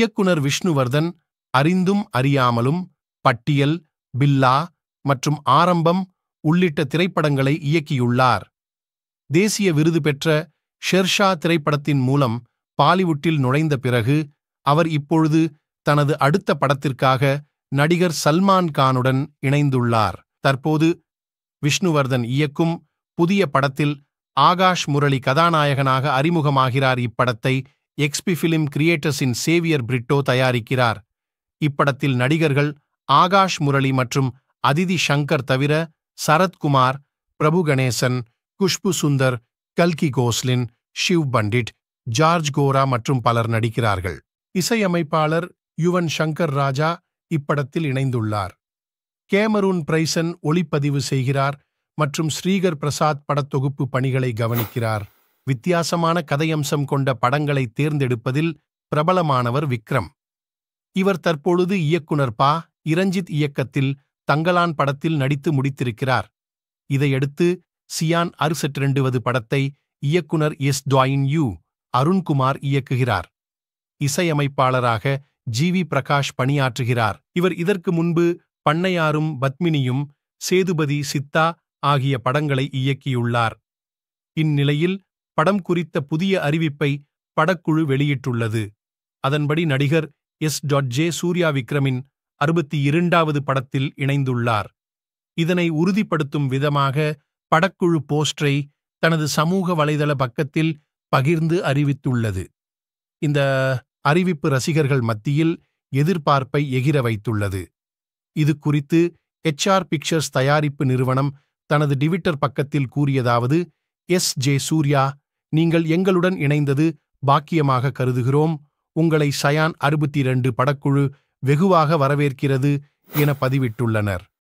இயக்குனர் விஷ்ணுவர்தன் அறிந்தும் அறியாமலும் பட்டியல் பில்லா மற்றும் ஆரம்பம் உள்ளிட்ட திரைப்படங்களை இயக்கியுள்ளார் தேசிய விருது பெற்ற ஷெர்ஷா திரைப்படத்தின் மூலம் பாலிவுட்டில் நுழைந்த பிறகு அவர் இப்பொழுது தனது அடுத்த படத்திற்காக நடிகர் சல்மான் கானுடன் இணைந்துள்ளார் தற்போது விஷ்ணுவர்தன் இயக்கும் புதிய படத்தில் ஆகாஷ் முரளி கதாநாயகனாக அறிமுகமாகிறார் இப்படத்தை எக்ஸ்பி ஃபிலிம் கிரியேட்டர்ஸின் சேவியர் பிரிட்டோ தயாரிக்கிறார் இப்படத்தில் நடிகர்கள் ஆகாஷ் முரளி மற்றும் அதிதி ஷங்கர் தவிர சரத்குமார் பிரபு கணேசன் குஷ்பு சுந்தர் கல்கி கோஸ்லின் ஷிவ் பண்டிட் ஜார்ஜ் கோரா மற்றும் பலர் நடிக்கிறார்கள் இசையமைப்பாளர் யுவன் ஷங்கர் ராஜா இப்படத்தில் இணைந்துள்ளார் கேமரூன் பிரைசன் ஒளிப்பதிவு செய்கிறார் மற்றும் ஸ்ரீகர் பிரசாத் படத்தொகுப்பு பணிகளை கவனிக்கிறார் வித்தியாசமான கதையம்சம் கொண்ட படங்களை தேர்ந்தெடுப்பதில் பிரபலமானவர் விக்ரம் இவர் தற்பொழுது இயக்குனர் பா இரஞ்சித் இயக்கத்தில் தங்கலான் படத்தில் நடித்து முடித்திருக்கிறார் இதையடுத்து சியான் அறுசற்றெண்டுவது படத்தை இயக்குனர் எஸ் துவாயின் யூ அருண்குமார் இயக்குகிறார் இசையமைப்பாளராக ஜி வி பிரகாஷ் பணியாற்றுகிறார் இவர் இதற்கு முன்பு பண்ணையாரும் பத்மினியும் சேதுபதி சித்தா ஆகிய படங்களை இயக்கியுள்ளார் இந்நிலையில் படம் குறித்த புதிய அறிவிப்பை படக்குழு வெளியிட்டுள்ளது அதன்படி நடிகர் எஸ் டாட் ஜே சூர்யா விக்ரமின் அறுபத்தி இரண்டாவது படத்தில் இணைந்துள்ளார் இதனை உறுதிப்படுத்தும் விதமாக படக்குழு போஸ்டரை தனது சமூக வலைதள பக்கத்தில் பகிர்ந்து அறிவித்துள்ளது இந்த அறிவிப்பு ரசிகர்கள் மத்தியில் எதிர்பார்ப்பை எகிர வைத்துள்ளது இது குறித்து எச்ஆர் பிக்சர்ஸ் தயாரிப்பு நிறுவனம் தனது டிவிட்டர் பக்கத்தில் கூறியதாவது எஸ் ஜே சூர்யா நீங்கள் எங்களுடன் இணைந்தது பாக்கியமாக கருதுகிறோம் உங்களை சயான் அறுபத்தி இரண்டு படக்குழு வெகுவாக வரவேற்கிறது என பதிவிட்டுள்ளனர்